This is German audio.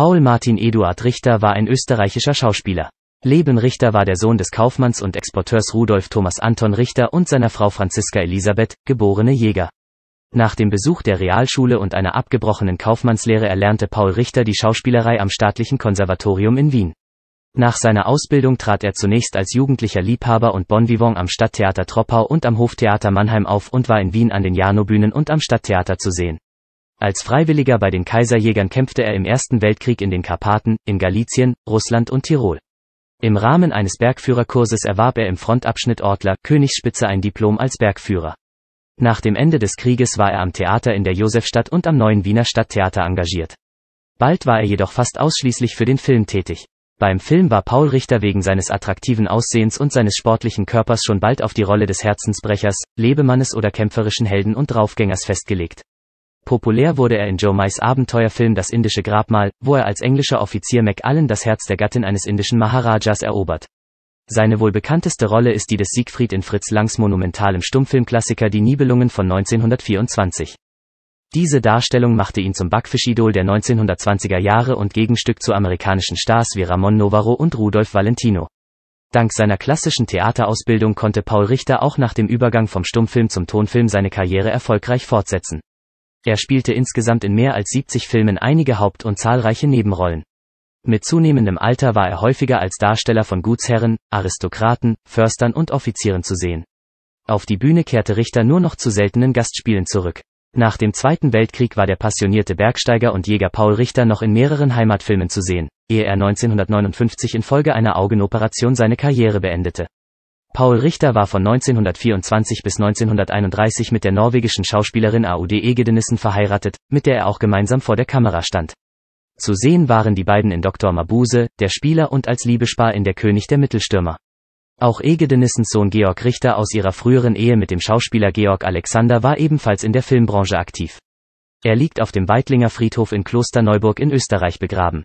Paul Martin Eduard Richter war ein österreichischer Schauspieler. Leben Richter war der Sohn des Kaufmanns und Exporteurs Rudolf Thomas Anton Richter und seiner Frau Franziska Elisabeth, geborene Jäger. Nach dem Besuch der Realschule und einer abgebrochenen Kaufmannslehre erlernte Paul Richter die Schauspielerei am Staatlichen Konservatorium in Wien. Nach seiner Ausbildung trat er zunächst als jugendlicher Liebhaber und Bonvivant am Stadttheater Troppau und am Hoftheater Mannheim auf und war in Wien an den Janobühnen und am Stadttheater zu sehen. Als Freiwilliger bei den Kaiserjägern kämpfte er im Ersten Weltkrieg in den Karpaten, in Galizien, Russland und Tirol. Im Rahmen eines Bergführerkurses erwarb er im Frontabschnitt Ortler, Königsspitze ein Diplom als Bergführer. Nach dem Ende des Krieges war er am Theater in der Josefstadt und am Neuen Wiener Stadttheater engagiert. Bald war er jedoch fast ausschließlich für den Film tätig. Beim Film war Paul Richter wegen seines attraktiven Aussehens und seines sportlichen Körpers schon bald auf die Rolle des Herzensbrechers, Lebemannes oder kämpferischen Helden und Draufgängers festgelegt. Populär wurde er in Joe Mays Abenteuerfilm Das indische Grabmal, wo er als englischer Offizier MacAllen das Herz der Gattin eines indischen Maharajas erobert. Seine wohl bekannteste Rolle ist die des Siegfried in Fritz Langs monumentalem Stummfilmklassiker Die Nibelungen von 1924. Diese Darstellung machte ihn zum Backfischidol der 1920er Jahre und Gegenstück zu amerikanischen Stars wie Ramon Novaro und Rudolf Valentino. Dank seiner klassischen Theaterausbildung konnte Paul Richter auch nach dem Übergang vom Stummfilm zum Tonfilm seine Karriere erfolgreich fortsetzen. Er spielte insgesamt in mehr als 70 Filmen einige Haupt- und zahlreiche Nebenrollen. Mit zunehmendem Alter war er häufiger als Darsteller von Gutsherren, Aristokraten, Förstern und Offizieren zu sehen. Auf die Bühne kehrte Richter nur noch zu seltenen Gastspielen zurück. Nach dem Zweiten Weltkrieg war der passionierte Bergsteiger und Jäger Paul Richter noch in mehreren Heimatfilmen zu sehen, ehe er 1959 infolge einer Augenoperation seine Karriere beendete. Paul Richter war von 1924 bis 1931 mit der norwegischen Schauspielerin Aude Egedenissen verheiratet, mit der er auch gemeinsam vor der Kamera stand. Zu sehen waren die beiden in Dr. Mabuse, der Spieler und als Liebespaar in Der König der Mittelstürmer. Auch Egedenissens Sohn Georg Richter aus ihrer früheren Ehe mit dem Schauspieler Georg Alexander war ebenfalls in der Filmbranche aktiv. Er liegt auf dem Weidlinger Friedhof in Klosterneuburg in Österreich begraben.